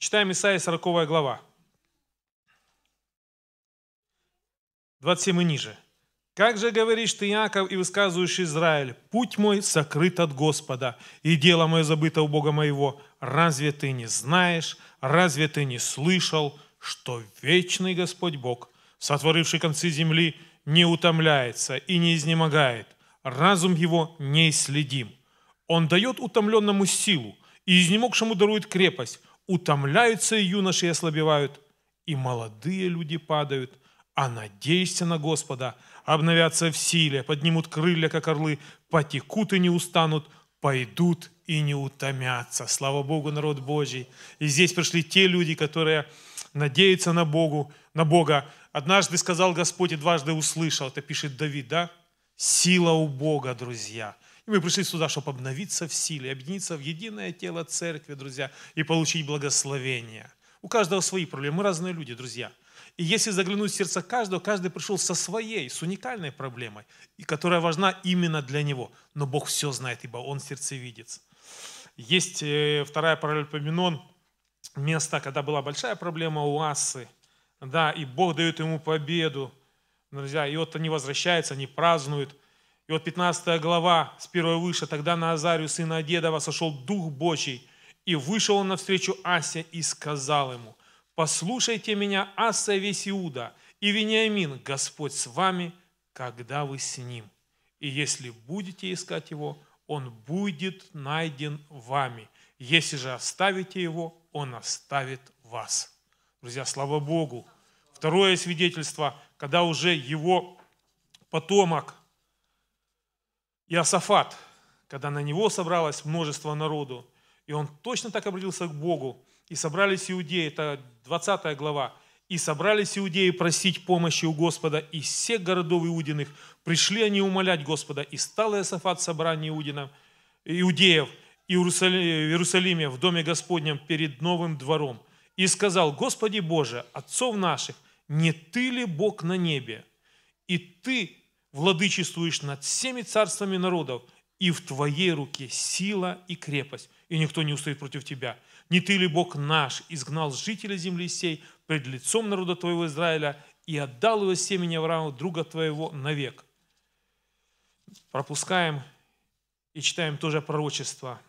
Читаем Исаия 40 глава. 27 и ниже. «Как же говоришь ты, Яков, и высказываешь Израиль, путь мой сокрыт от Господа, и дело мое забыто у Бога моего. Разве ты не знаешь, разве ты не слышал, что вечный Господь Бог, сотворивший концы земли, не утомляется и не изнемогает, разум его неисследим. Он дает утомленному силу, и изнемогшему дарует крепость утомляются и юноши ослабевают, и молодые люди падают, а надейся на Господа, обновятся в силе, поднимут крылья, как орлы, потекут и не устанут, пойдут и не утомятся. Слава Богу, народ Божий. И здесь пришли те люди, которые надеются на Богу, на Бога. Однажды сказал Господь и дважды услышал, это пишет Давид, да? Сила у Бога, друзья – и мы пришли сюда, чтобы обновиться в силе, объединиться в единое тело церкви, друзья, и получить благословение. У каждого свои проблемы. Мы разные люди, друзья. И если заглянуть в сердце каждого, каждый пришел со своей, с уникальной проблемой, и которая важна именно для него. Но Бог все знает, ибо Он сердцевидец. Есть э, вторая параллель Поминон, место, когда была большая проблема у Асы, да, и Бог дает ему победу, друзья, и вот они возвращаются, они празднуют, и вот 15 глава, с первой выше, «Тогда на Азарию, сына Адедова, сошел Дух Божий, и вышел он навстречу Асе и сказал ему, «Послушайте меня, Аса весь Иуда, и Вениамин, Господь с вами, когда вы с ним. И если будете искать его, он будет найден вами. Если же оставите его, он оставит вас». Друзья, слава Богу! Второе свидетельство, когда уже его потомок – Иосафат, когда на него собралось множество народу, и он точно так обратился к Богу, и собрались иудеи, это 20 глава, и собрались иудеи просить помощи у Господа из всех городов Иудиных. Пришли они умолять Господа, и стал Иосафат собрание Иудина, иудеев э, в Иерусалиме, в доме Господнем, перед новым двором. И сказал, Господи Боже, отцов наших, не Ты ли Бог на небе? И Ты владычествуешь над всеми царствами народов, и в твоей руке сила и крепость, и никто не устоит против тебя. Не ты ли Бог наш изгнал жителя земли сей пред лицом народа твоего Израиля и отдал его семени Аврааму, друга твоего, навек?» Пропускаем и читаем тоже пророчество.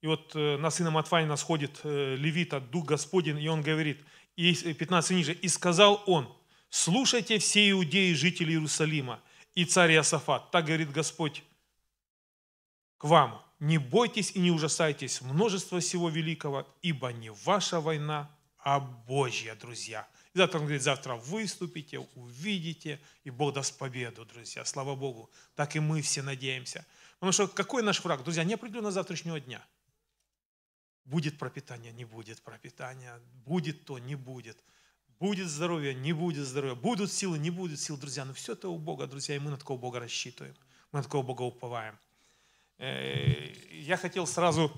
И вот э, на сына Матфанина сходит э, от Дух Господень, и он говорит, и 15 э, ниже, «И сказал он, слушайте все иудеи, жители Иерусалима, и царь Иосафат, так говорит Господь к вам, не бойтесь и не ужасайтесь множества всего великого, ибо не ваша война, а Божья, друзья. И завтра он говорит, завтра выступите, увидите, и Бог даст победу, друзья. Слава Богу, так и мы все надеемся. Потому что какой наш враг, друзья, не определенно завтрашнего дня. Будет пропитание, не будет пропитания, будет то, не будет. Будет здоровье, не будет здоровья. Будут силы, не будет сил, друзья. Но ну, все это у Бога, друзья, и мы на такого Бога рассчитываем. Мы на такого Бога уповаем. Э, я хотел сразу,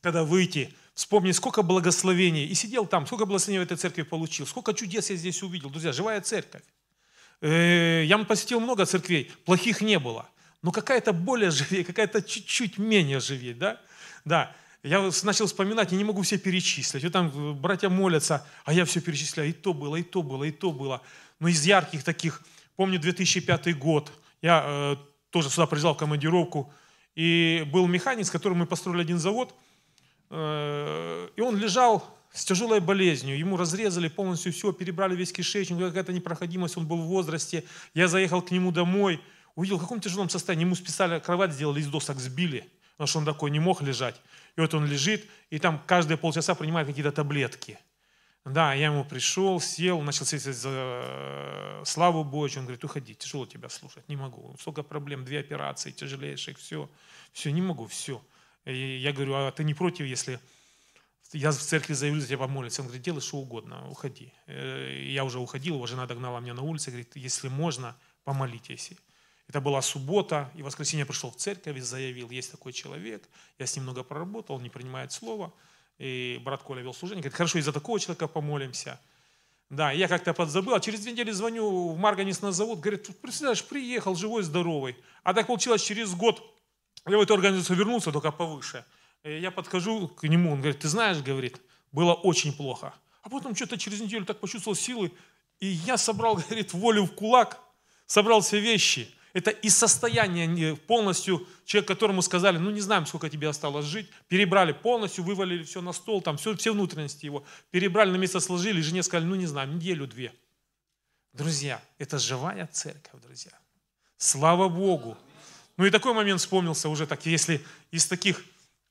когда выйти, вспомнить, сколько благословений. И сидел там, сколько благословений в этой церкви получил, сколько чудес я здесь увидел. Друзья, живая церковь. Э, я посетил много церквей, плохих не было. Но какая-то более живее, какая-то чуть-чуть менее живее, да? Да. Я начал вспоминать, я не могу все перечислить. И там э, братья молятся, а я все перечисляю. И то было, и то было, и то было. Но из ярких таких, помню, 2005 год. Я э, тоже сюда приезжал в командировку. И был механик, с которым мы построили один завод. Э, и он лежал с тяжелой болезнью. Ему разрезали полностью все, перебрали весь кишечник, какая-то непроходимость, он был в возрасте. Я заехал к нему домой, увидел, в каком тяжелом состоянии. Ему списали кровать, сделали из досок, сбили – Потому что он такой не мог лежать. И вот он лежит, и там каждые полчаса принимает какие-то таблетки. Да, я ему пришел, сел, начал сидеть за э, славу Божью. Он говорит, уходи, тяжело тебя слушать, не могу. Столько проблем, две операции тяжелейших, все, все, не могу, все. И я говорю, а ты не против, если я в церкви заявлю за тебя помолиться? Он говорит, делай что угодно, уходи. И э, я уже уходил, его жена догнала меня на улице, говорит, если можно, помолитесь. Это была суббота, и воскресенье пришел в церковь и заявил, есть такой человек, я с ним много проработал, он не принимает слова. И брат Коля вел служение, говорит, хорошо, из-за такого человека помолимся. Да, я как-то подзабыл, а через две недели звоню, в Марганец на зовут, говорит, представляешь, приехал, живой, здоровый. А так получилось, через год я в эту организацию вернулся, только повыше. И я подхожу к нему, он говорит, ты знаешь, говорит, было очень плохо. А потом что-то через неделю так почувствовал силы, и я собрал, говорит, волю в кулак, собрал все вещи – это из состояния полностью, человек, которому сказали, ну не знаем, сколько тебе осталось жить, перебрали полностью, вывалили все на стол, там все, все внутренности его, перебрали на место, сложили, жене сказали, ну не знаю, неделю-две. Друзья, это живая церковь, друзья. Слава Богу. Ну и такой момент вспомнился уже так, если из таких,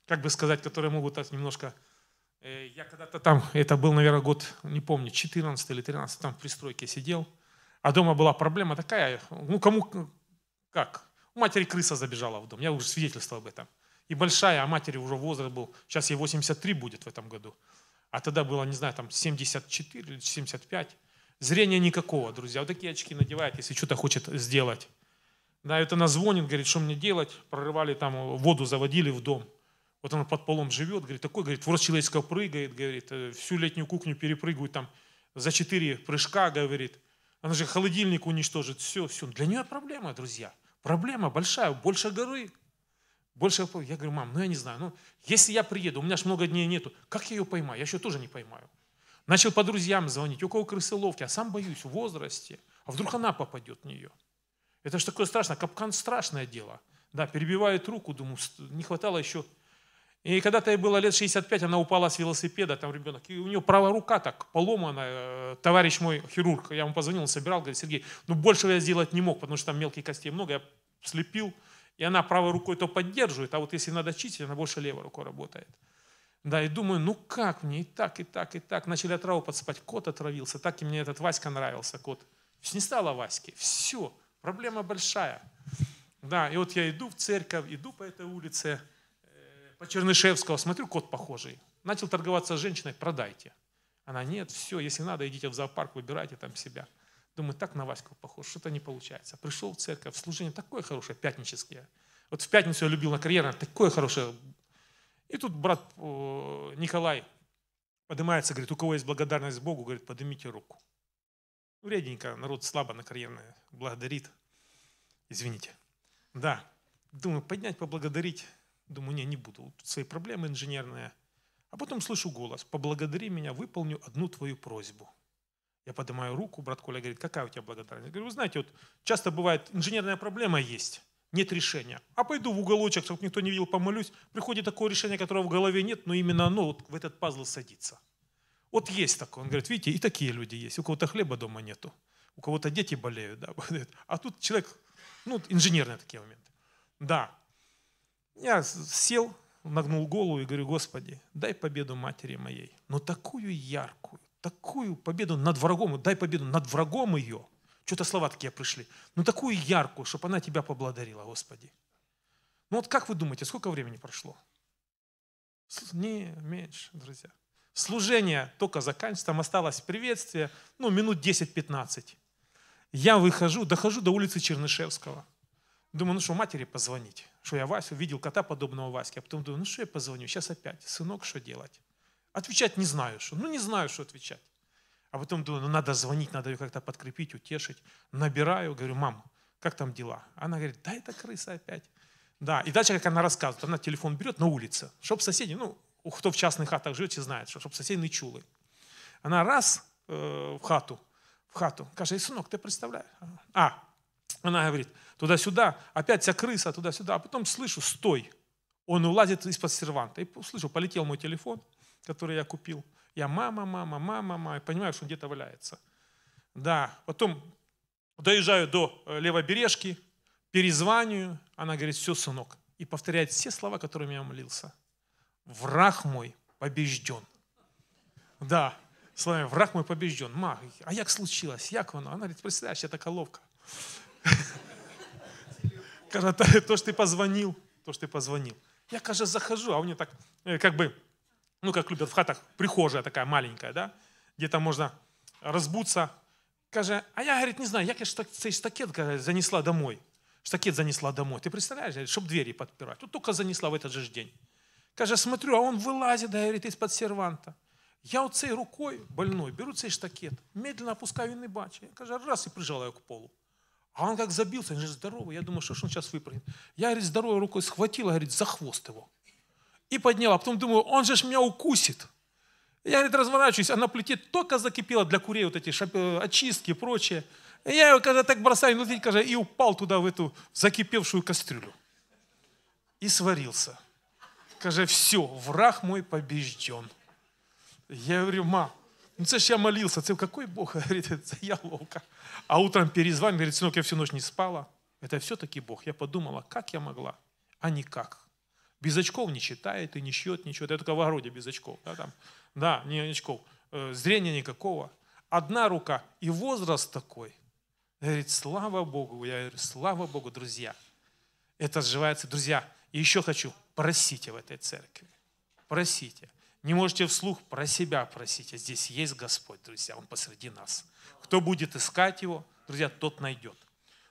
как бы сказать, которые могут так немножко... Э, я когда-то там, это был, наверное, год, не помню, 14 или 13, там в пристройке сидел, а дома была проблема такая, ну кому, как? У матери крыса забежала в дом. Я уже свидетельствовал об этом. И большая, а матери уже возраст был. Сейчас ей 83 будет в этом году. А тогда было, не знаю, там 74 или 75. Зрения никакого, друзья. Вот такие очки надевает, если что-то хочет сделать. Да, это вот она звонит, говорит, что мне делать? Прорывали там, воду заводили в дом. Вот она под полом живет, говорит, такой, говорит, в рост человеческого прыгает, говорит, э, всю летнюю кухню перепрыгивает там за четыре прыжка, говорит. Она же холодильник уничтожит, все, все. Для нее проблема, друзья – Проблема большая, больше горы, больше... Я говорю, мам, ну я не знаю, ну если я приеду, у меня же много дней нету, как я ее поймаю? Я еще тоже не поймаю. Начал по друзьям звонить, у кого крысыловки, а сам боюсь в возрасте. А вдруг она попадет в нее? Это же такое страшное, капкан страшное дело. Да, перебивает руку, думаю, не хватало еще и когда-то ей было лет 65, она упала с велосипеда, там ребенок, и у нее правая рука так поломана. Э, товарищ мой, хирург, я ему позвонил, он собирал, говорит, Сергей, ну больше я сделать не мог, потому что там мелких костей много, я слепил, и она правой рукой то поддерживает, а вот если надо чистить, она больше левой рукой работает. Да, и думаю, ну как мне, и так, и так, и так. Начали отраву подсыпать, кот отравился, так и мне этот Васька нравился, кот. Не стало Васьки, все, проблема большая. Да, и вот я иду в церковь, иду по этой улице, по Чернышевского, смотрю, кот похожий. Начал торговаться с женщиной, продайте. Она, нет, все, если надо, идите в зоопарк, выбирайте там себя. Думаю, так на Ваську похож, что-то не получается. Пришел в церковь, служение такое хорошее, пятническое. Вот в пятницу я любил на карьерно, такое хорошее. И тут брат Николай поднимается, говорит, у кого есть благодарность Богу, говорит, поднимите руку. Ну, реденько, народ слабо на карьерное благодарит. Извините. Да, думаю, поднять, поблагодарить. Думаю, не, не буду, тут свои проблемы инженерные. А потом слышу голос, поблагодари меня, выполню одну твою просьбу. Я поднимаю руку, брат Коля говорит, какая у тебя благодарность? Я говорю, вы знаете, вот часто бывает, инженерная проблема есть, нет решения. А пойду в уголочек, чтобы никто не видел, помолюсь. Приходит такое решение, которого в голове нет, но именно оно вот в этот пазл садится. Вот есть такое. Он говорит, видите, и такие люди есть. У кого-то хлеба дома нету, у кого-то дети болеют. Да, А тут человек, ну, инженерные такие моменты. Да, я сел, нагнул голову и говорю, Господи, дай победу матери моей. Но такую яркую, такую победу над врагом, дай победу над врагом ее. Что-то слова такие пришли. Но такую яркую, чтобы она тебя поблагодарила, Господи. Ну вот как вы думаете, сколько времени прошло? Не, меньше, друзья. Служение только заканчивается, там осталось приветствие, ну, минут 10-15. Я выхожу, дохожу до улицы Чернышевского. Думаю, ну что, матери позвонить что я Васю видел кота подобного Васьки, а потом думаю, ну что я позвоню, сейчас опять, сынок, что делать? Отвечать не знаю, что. Ну не знаю, что отвечать. А потом думаю, ну надо звонить, надо ее как-то подкрепить, утешить. Набираю, говорю, мам, как там дела? Она говорит, да это крыса опять. Да, и дальше, как она рассказывает, она телефон берет на улице, чтобы соседи, ну, кто в частных хатах живет, все знают, что, чтобы соседи не чулы. Она раз э, в хату, в хату, кажется, сынок, ты представляешь? А, она говорит, туда-сюда, опять вся крыса, туда-сюда. А потом слышу, стой. Он улазит из-под серванта. И слышу, полетел мой телефон, который я купил. Я мама, мама, мама, мама. И понимаю, что он где-то валяется. Да, потом доезжаю до э, левобережки, перезванию. Она говорит, все, сынок. И повторяет все слова, которыми я молился. Враг мой побежден. Да, словами, враг мой побежден. Ма, а как случилось? Як воно? Она говорит, представляешь, это такая каже, «А, то, что ты позвонил, то, что ты позвонил. Я, каже, захожу, а у меня так, э, как бы, ну, как любят в хатах, прихожая такая маленькая, да, где там можно разбуться. Каже, а я, говорит, не знаю, я, конечно, цей штакет каже, занесла домой. Штакет занесла домой. Ты представляешь, чтобы двери подпирать. Вот только занесла в этот же день. Каже, смотрю, а он вылазит, говорит, из-под серванта. Я вот цей рукой больной беру цей штакет, медленно опускаю і не бачу. Я каже, раз і прижала його к полу. А он как забился, он же здоровый. Я думаю, что, что он сейчас выпрыгнет. Я, говорит, здоровой рукой схватил, говорит, за хвост его. И поднял. А Потом думаю, он же ж меня укусит. Я, говорит, разворачиваюсь, она а плетит, только закипела для курей вот эти э, очистки и прочее. И я его, когда так бросаю, летит, когда и упал туда, в эту закипевшую кастрюлю. И сварился. Каже, все, враг мой побежден. Я говорю, мам. Ну це ж я молился. Це какой Бог? Говорит, это я ловка. А утром перезвонит, говорит, сынок, я всю ночь не спала. Это все-таки Бог. Я подумала, как я могла, а никак. Без очков не читает и не счет ничего. Это только в огороде без очков. Да, там. да не очков. Э, зрения никакого. Одна рука и возраст такой. Говорит, слава Богу. Я говорю, слава Богу, друзья. Это сживается. Друзья, и еще хочу, просите в этой церкви. Просите. Не можете вслух про себя просить, а здесь есть Господь, друзья, Он посреди нас. Кто будет искать Его, друзья, тот найдет.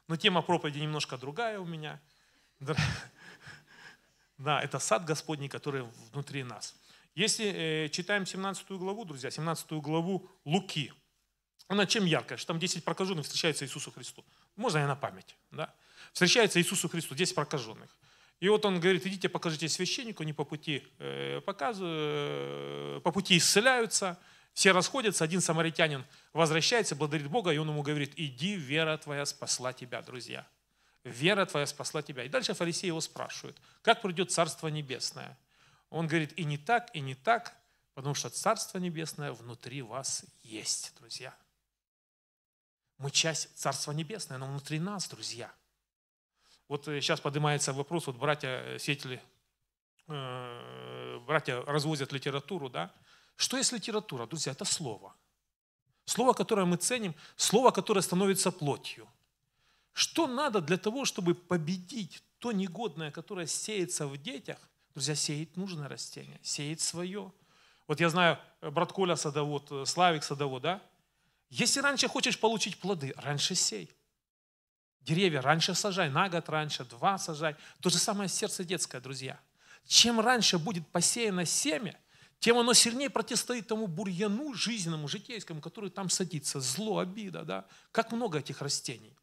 Но тема проповеди немножко другая у меня. Да, это сад Господний, который внутри нас. Если э, читаем 17 главу, друзья, 17 главу Луки, она чем яркая, что там 10 прокаженных встречается Иисусу Христу. Можно я на память, да? Встречается Иисусу Христу 10 прокаженных. И вот он говорит, идите покажите священнику, они по пути, э, показывают, э, по пути исцеляются, все расходятся, один самаритянин возвращается, благодарит Бога, и он ему говорит, иди, вера твоя спасла тебя, друзья. Вера твоя спасла тебя. И дальше фарисеи его спрашивают, как придет Царство Небесное? Он говорит, и не так, и не так, потому что Царство Небесное внутри вас есть, друзья. Мы часть Царства Небесное, но внутри нас, друзья – вот сейчас э, поднимается вопрос, вот братья э, сетели, э, братья развозят литературу, да? Что есть литература? Друзья, это слово. Слово, которое мы ценим, слово, которое становится плотью. Что надо для того, чтобы победить то негодное, которое сеется в детях? Друзья, сеять нужное растение, сеять свое. Вот я знаю, брат Коля садовод, Славик садовод, да? Если раньше хочешь получить плоды, раньше сей. Деревья раньше сажай, на год раньше, два сажай. То же самое сердце детское, друзья. Чем раньше будет посеяно семя, тем оно сильнее противостоит тому бурьяну жизненному, житейскому, который там садится. Зло, обида, да. Как много этих растений.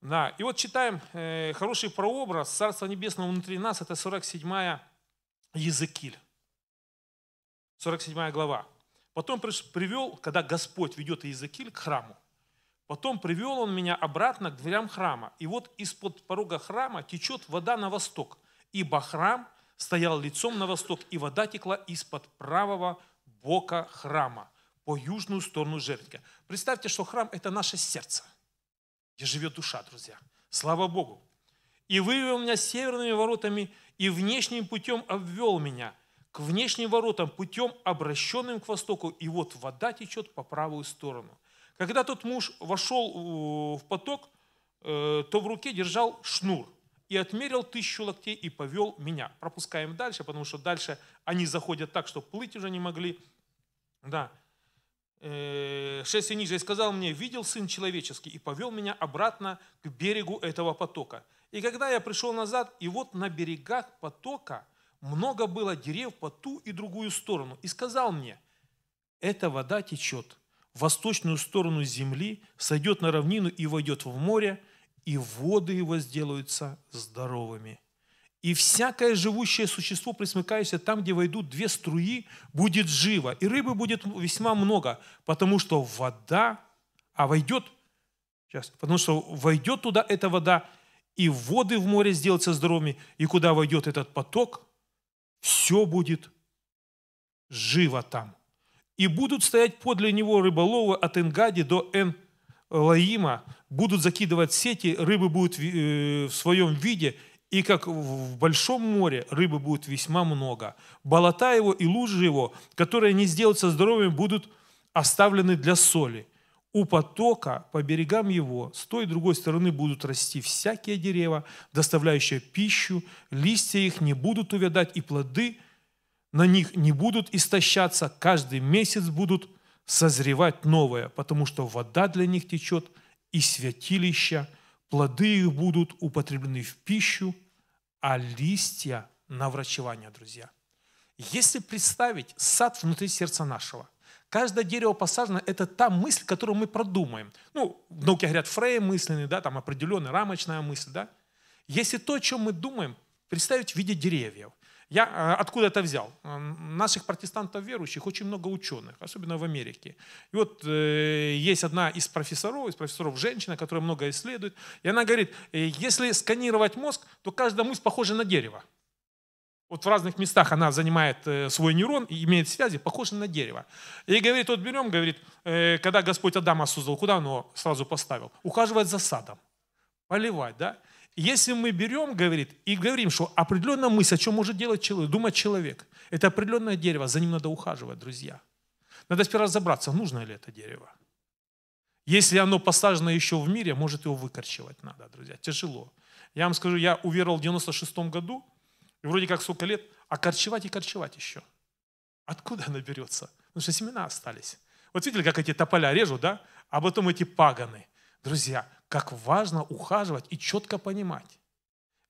Да. И вот читаем э, хороший прообраз Царства Небесного внутри нас. Это 47-я Языкиль. 47 глава. Потом привел, когда Господь ведет Иезекииль к храму, Потом привел он меня обратно к дверям храма. И вот из-под порога храма течет вода на восток, ибо храм стоял лицом на восток, и вода текла из-под правого бока храма по южную сторону жертвенника. Представьте, что храм – это наше сердце, где живет душа, друзья. Слава Богу. «И вывел меня северными воротами, и внешним путем обвел меня, к внешним воротам, путем, обращенным к востоку, и вот вода течет по правую сторону». Когда тот муж вошел в поток, э, то в руке держал шнур и отмерил тысячу локтей и повел меня. Пропускаем дальше, потому что дальше они заходят так, что плыть уже не могли. Да. Э, шесть и ниже. «И сказал мне, видел Сын Человеческий, и повел меня обратно к берегу этого потока. И когда я пришел назад, и вот на берегах потока много было дерев по ту и другую сторону. И сказал мне, эта вода течет восточную сторону земли, сойдет на равнину и войдет в море, и воды его сделаются здоровыми. И всякое живущее существо, присмыкающееся там, где войдут две струи, будет живо, и рыбы будет весьма много, потому что вода, а войдет, сейчас, потому что войдет туда эта вода, и воды в море сделаются здоровыми, и куда войдет этот поток, все будет живо там и будут стоять подле него рыболовы от Энгади до Эн Лаима, будут закидывать сети, рыбы будут э, в своем виде, и как в большом море рыбы будет весьма много. Болота его и лужи его, которые не сделаются здоровыми, будут оставлены для соли. У потока по берегам его с той и другой стороны будут расти всякие дерева, доставляющие пищу, листья их не будут увядать, и плоды – на них не будут истощаться, каждый месяц будут созревать новое, потому что вода для них течет и святилища, плоды их будут употреблены в пищу, а листья на врачевание, друзья. Если представить сад внутри сердца нашего, каждое дерево посажено – это та мысль, которую мы продумаем. Ну, в науке говорят фрейм мысленный, да, там определенная рамочная мысль, да. Если то, о чем мы думаем, представить в виде деревьев – я э, откуда это взял? Наших протестантов верующих очень много ученых, особенно в Америке. И вот э, есть одна из профессоров, из профессоров женщина, которая много исследует, и она говорит, э, если сканировать мозг, то каждый мышц похожа на дерево. Вот в разных местах она занимает свой нейрон и имеет связи, похожие на дерево. И говорит, вот берем, говорит, когда Господь Адама создал, куда он его сразу поставил? Ухаживать за садом, поливать, да? Если мы берем, говорит, и говорим, что определенная мысль, о чем может делать человек, думать человек, это определенное дерево, за ним надо ухаживать, друзья. Надо сперва разобраться, нужно ли это дерево. Если оно посажено еще в мире, может его выкорчевать надо, друзья. Тяжело. Я вам скажу, я уверовал в 96 году, и вроде как сколько лет, а корчевать и корчевать еще. Откуда она берется? Потому что семена остались. Вот видели, как эти тополя режут, да? А потом эти паганы, Друзья, как важно ухаживать и четко понимать.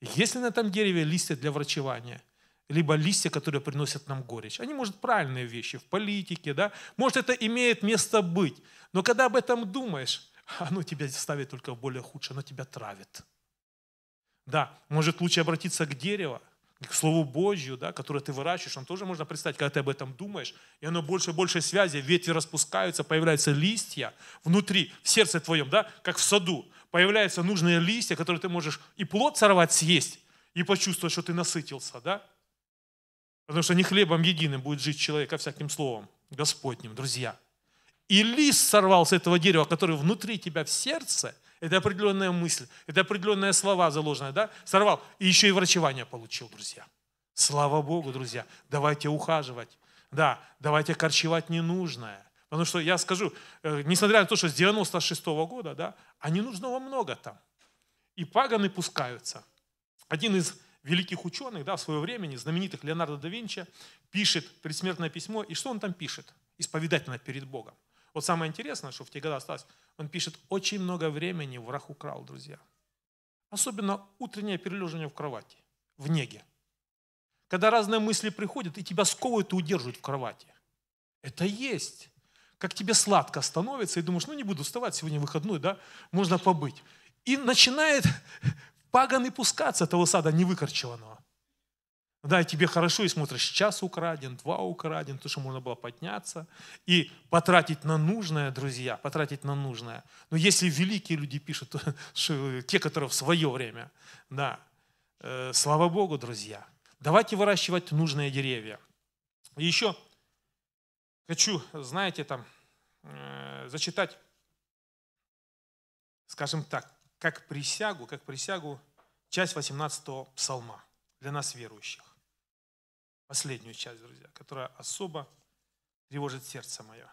Если на этом дереве листья для врачевания, либо листья, которые приносят нам горечь, они, может, правильные вещи в политике, да? может, это имеет место быть, но когда об этом думаешь, оно тебя ставит только в более худшее, оно тебя травит. Да, может, лучше обратиться к дереву, к Слову Божью, да, которое ты выращиваешь, он тоже можно представить, когда ты об этом думаешь, и оно больше и больше связи, ветви распускаются, появляются листья внутри, в сердце твоем, да, как в саду появляются нужные листья, которые ты можешь и плод сорвать, съесть, и почувствовать, что ты насытился, да? Потому что не хлебом единым будет жить человек, а всяким словом Господним, друзья. И лист сорвался этого дерева, который внутри тебя в сердце, это определенная мысль, это определенные слова заложенные, да? Сорвал. И еще и врачевание получил, друзья. Слава Богу, друзья. Давайте ухаживать. Да, давайте корчевать ненужное. Потому что я скажу, э, несмотря на то, что с 96 -го года, да, а ненужного много там. И паганы пускаются. Один из великих ученых да, в свое времени, знаменитых Леонардо да Винчи, пишет предсмертное письмо. И что он там пишет? Исповедательно перед Богом. Вот самое интересное, что в те годы осталось, он пишет, очень много времени враг украл, друзья. Особенно утреннее перележивание в кровати, в неге. Когда разные мысли приходят, и тебя сковывают и удерживают в кровати. Это есть как тебе сладко становится, и думаешь, ну не буду вставать, сегодня выходной, да, можно побыть. И начинает паганы пускаться того сада невыкорчеванного. Да, и тебе хорошо, и смотришь, час украден, два украден, то, что можно было подняться и потратить на нужное, друзья, потратить на нужное. Но если великие люди пишут, что, те, которые в свое время, да, э, слава Богу, друзья, давайте выращивать нужные деревья. И еще хочу, знаете, там, э, зачитать, скажем так, как присягу, как присягу часть 18 псалма для нас верующих. Последнюю часть, друзья, которая особо тревожит сердце мое.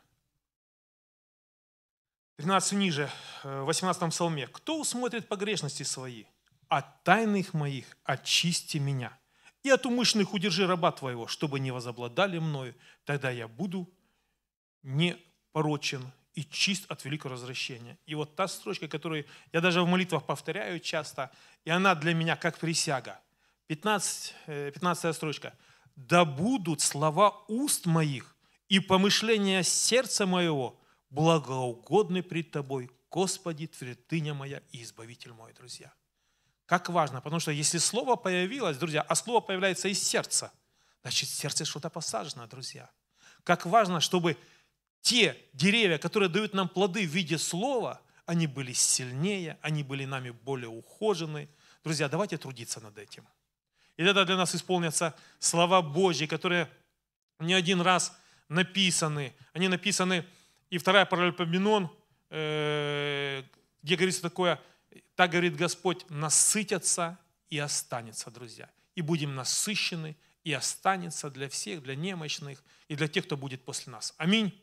13 ниже, э, в 18 псалме. «Кто усмотрит погрешности свои? От тайных моих очисти меня, и от умышленных удержи раба твоего, чтобы не возобладали мною, тогда я буду не порочен и чист от великого развращения. И вот та строчка, которую я даже в молитвах повторяю часто, и она для меня как присяга. 15, 15 э, строчка. «Да будут слова уст моих и помышления сердца моего благоугодны пред Тобой, Господи, твердыня моя и избавитель мой, друзья». Как важно, потому что если слово появилось, друзья, а слово появляется из сердца, значит, сердце что-то посажено, друзья. Как важно, чтобы те деревья, которые дают нам плоды в виде слова, они были сильнее, они были нами более ухожены. Друзья, давайте трудиться над этим. И тогда для нас исполнятся слова Божьи, которые не один раз написаны. Они написаны, и вторая паралипоменон, э, где говорится такое, так говорит Господь, насытятся и останется, друзья. И будем насыщены, и останется для всех, для немощных, и для тех, кто будет после нас. Аминь.